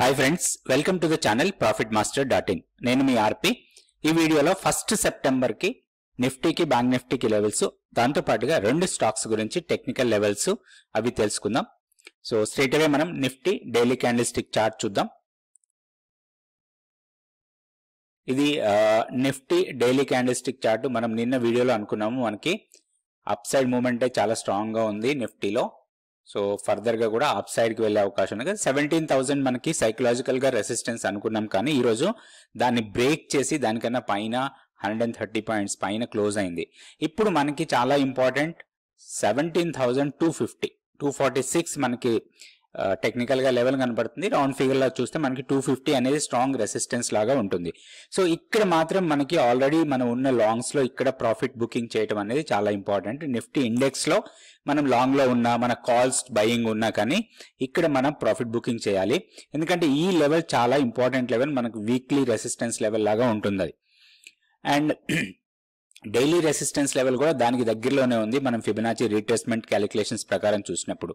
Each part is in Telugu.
Hi friends welcome to the channel profit master dot in నేను మీ ఆర్పి ఈ వీడియోలో ఫస్ట్ సెప్టెంబర్కి నిఫ్టీకి బ్యాంక్ నిఫ్టీకి లెవెల్స్ దాంతోపాటుగా రెండు స్టాక్స్ గురించి టెక్నికల్ లెవెల్స్ అవి తెలుసుకుందాం సో స్ట్రేట్ అవే మనం Nifty daily candlestick chart చూద్దాం ఇది Nifty daily candlestick chart మనం నిన్న వీడియోలో అనుకున్నాము మనకి అప్ సైడ్ మూమెంటే చాలా స్ట్రాంగ్గా ఉంది నిఫ్టీలో సో ఫర్దర్గా కూడా అప్ సైడ్కి వెళ్ళే అవకాశం ఉంది కదా సెవెంటీన్ థౌసండ్ మనకి సైకలాజికల్గా రెసిస్టెన్స్ అనుకున్నాం కానీ ఈరోజు దాన్ని బ్రేక్ చేసి దానికన్నా పైన హండ్రెడ్ అండ్ థర్టీ పాయింట్స్ పైన క్లోజ్ అయింది ఇప్పుడు మనకి చాలా important seventeen thousand two fifty two forty six మనకి టెక్నికల్గా లెవెల్ కనబడుతుంది రౌండ్ లో చూస్తే మనకి టూ ఫిఫ్టీ అనేది స్ట్రాంగ్ రెసిస్టెన్స్ లాగా ఉంటుంది సో ఇక్కడ మాత్రం మనకి ఆల్రెడీ మనం ఉన్న లాంగ్స్లో ఇక్కడ ప్రాఫిట్ బుకింగ్ చేయడం అనేది చాలా ఇంపార్టెంట్ నిఫ్టీ ఇండెక్స్లో మనం లాంగ్లో ఉన్న మన కాల్స్ బయింగ్ ఉన్నా కానీ ఇక్కడ మనం ప్రాఫిట్ బుకింగ్ చేయాలి ఎందుకంటే ఈ లెవెల్ చాలా ఇంపార్టెంట్ లెవెల్ మనకు వీక్లీ రెసిస్టెన్స్ లెవెల్ లాగా ఉంటుంది అండ్ డైలీ రెసిస్టెన్స్ లెవెల్ కూడా దానికి దగ్గరలోనే ఉంది మనం ఫిబినాచి రీట్రేస్మెంట్ క్యాలిక్యులేషన్స్ ప్రకారం చూసినప్పుడు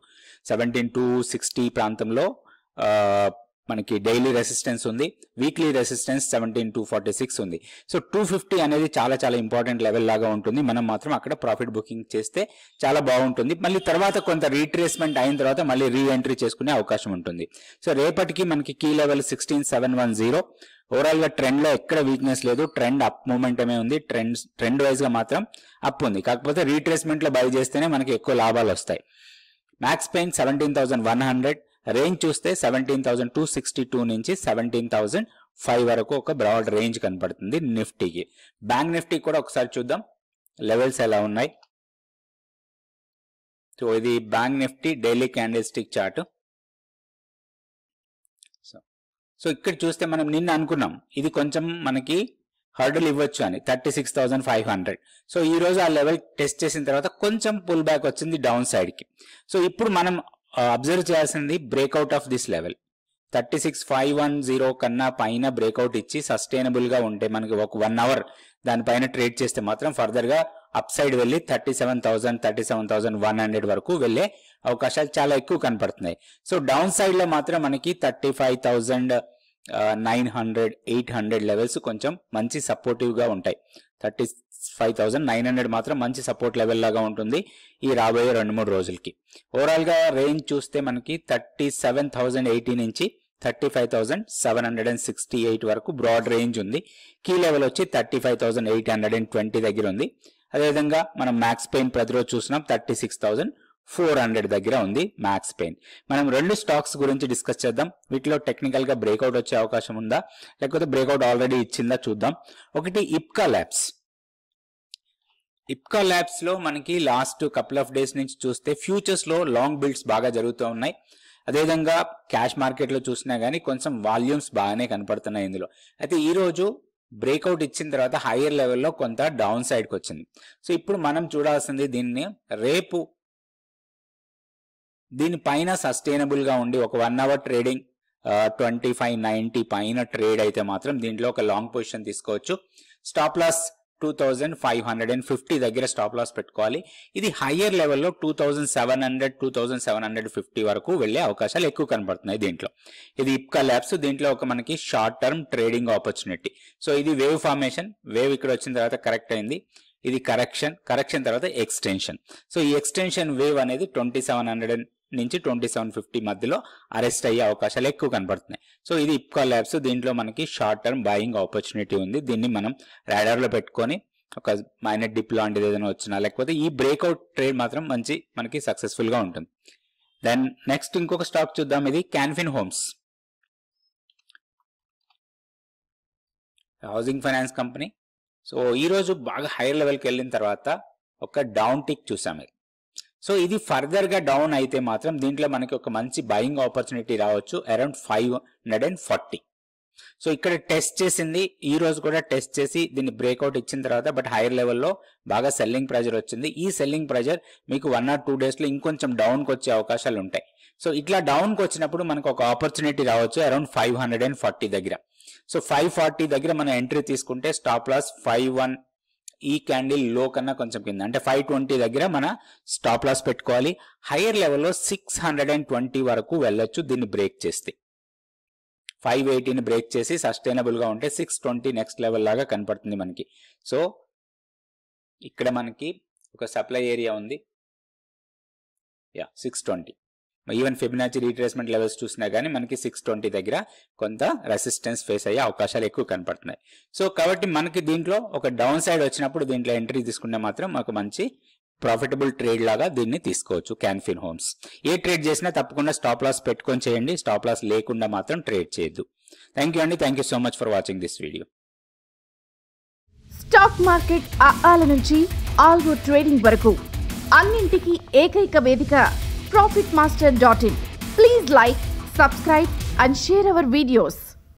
సెవెంటీన్ టు సిక్స్టీ ప్రాంతంలో మనకి డైలీ రెసిస్టెన్స్ ఉంది weekly resistance seventeen two forty six ఉంది సో టూ ఫిఫ్టీ అనేది చాలా చాలా ఇంపార్టెంట్ లెవెల్ లాగా ఉంటుంది మనం మాత్రం అక్కడ ప్రాఫిట్ బుకింగ్ చేస్తే చాలా బాగుంటుంది మళ్ళీ తర్వాత కొంత రీట్రేస్మెంట్ అయిన తర్వాత మళ్ళీ రీ ఎంట్రీ చేసుకునే అవకాశం ఉంటుంది సో రేపటికి మనకి key level sixteen seven one zero overall గా ట్రెండ్ లో ఎక్కడ వీక్నెస్ లేదు ట్రెండ్ అప్ మూమెంటమే ఉంది ట్రెండ్ ట్రెండ్ వైజ్ గా మాత్రం అప్ ఉంది కాకపోతే రీట్రేస్మెంట్ లో బై చేస్తేనే మనకి ఎక్కువ లాభాలు వస్తాయి max pain seventeen thousand one hundred range చూస్తే సెవెంటీన్ టూ సిక్స్టీ టూ నుంచి సెవెంటీన్ థౌసండ్ ఫైవ్ వరకు ఒక బ్రాడ్ రేంజ్ కనపడుతుంది నిఫ్టీకి బ్యాంక్ నిఫ్టీ కూడా ఒకసారి చూద్దాం లెవెల్స్ ఎలా ఉన్నాయి సో ఇది bank Nifty daily candlestick chart so so ఇక్కడ చూస్తే మనం నిన్న అనుకున్నాం ఇది కొంచెం మనకి హర్డల్ ఇవ్వచ్చు అని thirty six thousand five hundred so ఈ రోజు ఆ లెవెల్ టెస్ట్ చేసిన తర్వాత కొంచెం పుల్ బ్యాక్ వచ్చింది డౌన్ సైడ్కి సో ఇప్పుడు మనం అబ్జర్వ్ చేయాల్సింది breakout of this level thirty six five one zero కన్నా పైన బ్రేక్అవుట్ ఇచ్చి సస్టైనబుల్గా ఉంటే మనకి ఒక వన్ అవర్ దానిపైన ట్రేడ్ చేస్తే మాత్రం ఫర్దర్గా అప్ సైడ్ వెళ్ళి thirty seven thousand thirty seven thousand one hundred వరకు వెళ్ళే అవకాశాలు చాలా ఎక్కువ కనపడుతున్నాయి సో డౌన్ సైడ్లో మాత్రం మనకి thirty five thousand nine hundred eight hundred levels కొంచెం మంచి సపోర్టివ్గా ఉంటాయి thirty five thousand nine hundred మాత్రం మంచి సపోర్ట్ లెవెల్ లాగా ఉంటుంది ఈ రాబోయే రెండు మూడు రోజులకి ఓవరాల్గా రేంజ్ చూస్తే మనకి థర్టీ సెవెన్ థౌసండ్ ఎయిటీ నుంచి thirty five thousand seven hundred and sixty eight వరకు బ్రాడ్ రేంజ్ ఉంది కీ లెవెల్ వచ్చి thirty five thousand eight hundred and twenty దగ్గర ఉంది అదేవిధంగా మనం మ్యాక్స్ పెయిన్ ప్రతిరోజు చూసినాం thirty six thousand four hundred దగ్గర ఉంది మ్యాక్స్ పెయిన్ మనం రెండు స్టాక్స్ గురించి డిస్కస్ చేద్దాం వీటిలో టెక్నికల్ గా బ్రేక్అవుట్ వచ్చే అవకాశం ఉందా లేకపోతే బ్రేక్అవుట్ ఆల్రెడీ ఇచ్చిందా చూద్దాం ఒకటి ఇప్కా ల్యాబ్స్ ఇప్కా ల్యాబ్స్ లో మనకి లాస్ట్ కపుల్ ఆఫ్ డేస్ నుంచి చూస్తే ఫ్యూచర్స్ లో లాంగ్ బిల్డ్స్ బాగా జరుగుతూ ఉన్నాయి అదేవిధంగా క్యాష్ మార్కెట్ లో చూసినా కానీ కొంచెం వాల్యూమ్స్ బాగానే కనపడుతున్నాయి ఇందులో అయితే ఈ రోజు బ్రేక్అవుట్ ఇచ్చిన తర్వాత హైయర్ లెవెల్లో కొంత డౌన్ సైడ్కి వచ్చింది సో ఇప్పుడు మనం చూడాల్సింది దీన్ని రేపు దీనిపైన గా ఉండి ఒక one hour trading twenty five ninety పైన ట్రేడ్ అయితే మాత్రం దీంట్లో ఒక లాంగ్ పొజిషన్ తీసుకోవచ్చు stop loss two five hundred and fifty దగ్గర స్టాప్ లాస్ పెట్టుకోవాలి ఇది హయ్యర్ లెవెల్లో two thousand seven hundred two thousand seven hundred fifty వరకు వెళ్ళే అవకాశాలు ఎక్కువ కనబడుతున్నాయి దీంట్లో ఇది ఇప్కా ల్యాబ్స్ దీంట్లో ఒక మనకి short term trading opportunity so ఇది వేవ్ ఫార్మేషన్ వేవ్ ఇక్కడ వచ్చిన తర్వాత కరెక్ట్ అయింది ఇది కరెక్షన్ కరెక్షన్ తర్వాత ఎక్స్టెన్షన్ సో ఈ ఎక్స్టెన్షన్ వేవ్ అనేది ట్వంటీ సెవెన్ హండ్రెడ్ అండ్ నుంచి ట్వంటీ సెవెన్ ఫిఫ్టీ మధ్యలో అరెస్ట్ అయ్యే అవకాశాలు ఎక్కువ కనబడుతున్నాయి సో ఇది ఇప్కా ల్యాబ్స్ దీంట్లో మనకి షార్ట్ టర్మ్ బయింగ్ ఆపర్చునిటీ ఉంది దీన్ని మనం రైడర్లో పెట్టుకొని ఒక మైనర్ డిప్ లాంటిది ఏదైనా వచ్చినా లేకపోతే ఈ బ్రేక్అవుట్ ట్రేడ్ మాత్రం మంచి మనకి సక్సెస్ఫుల్గా ఉంటుంది దెన్ నెక్స్ట్ ఇంకొక స్టాక్ చూద్దాం ఇది Canfin homes housing finance company so ఈరోజు బాగా హైయర్ లెవెల్కి వెళ్ళిన తర్వాత ఒక డౌన్ టిక్ చూసాం ఇది సో ఇది ఫర్దర్గా డౌన్ అయితే మాత్రం దీంట్లో మనకి ఒక మంచి బయింగ్ ఆపర్చునిటీ రావచ్చు around five hundred and forty so ఇక్కడ టెస్ట్ చేసింది ఈ రోజు కూడా టెస్ట్ చేసి దీన్ని బ్రేక్అవుట్ ఇచ్చిన తర్వాత బట్ హైయర్ లెవెల్లో బాగా సెల్లింగ్ ప్రెజర్ వచ్చింది ఈ సెల్లింగ్ ప్రెజర్ మీకు వన్ ఆర్ టూ డేస్లో ఇంకొంచెం డౌన్కి వచ్చే అవకాశాలు ఉంటాయి సో ఇట్లా డౌన్కి వచ్చినప్పుడు మనకు ఒక ఆపర్చునిటీ రావచ్చు around five hundred and forty దగ్గర సో ఫైవ్ ఫార్టీ దగ్గర మనం ఎంట్రీ తీసుకుంటే స్టాప్ లాస్ ఫైవ్ వన్ ఈ క్యాండిల్ లో కన్నా కొంచెం కింద అంటే ఫైవ్ ట్వంటీ దగ్గర మన స్టాప్ లాస్ పెట్టుకోవాలి హైయర్ లెవెల్లో సిక్స్ హండ్రెడ్ అండ్ ట్వంటీ వరకు వెళ్ళొచ్చు దీన్ని బ్రేక్ చేస్తే ఫైవ్ ఎయిటీని బ్రేక్ చేసి సస్టైనబుల్గా ఉంటే సిక్స్ ట్వంటీ నెక్స్ట్ లెవెల్ లాగా కనపడుతుంది మనకి సో ఇక్కడ మనకి ఒక సప్లై ఏరియా ఉంది yeah six twenty even Fibonacci retracement levels చూసినా కానీ మనకి సిక్స్ ట్వంటీ దగ్గర కొంత రెసిస్టెన్స్ ఫేస్ అయ్యే అవకాశాలు ఎక్కువ కనపడుతున్నాయి సో కాబట్టి మనకి దీంట్లో ఒక డౌన్ సైడ్ వచ్చినప్పుడు దీంట్లో ఎంట్రీ తీసుకుంటే మాత్రం మాకు మంచి ప్రాఫిటబుల్ ట్రేడ్ లాగా దీన్ని తీసుకోవచ్చు క్యాన్ఫిన్ హోమ్స్ ఏ ట్రేడ్ చేసినా తప్పకుండా స్టాప్ లాస్ పెట్టుకొని చేయండి స్టాప్ లాస్ లేకుండా మాత్రం ట్రేడ్ చేయొద్దు థ్యాంక్ యూ అండి thank you so much for watching this video stock market ఆల నుంచి ఆల్గో ట్రేడింగ్ వరకు అన్నింటికి ఏకైక వేదిక profitmaster.in. Please like, subscribe and share our videos.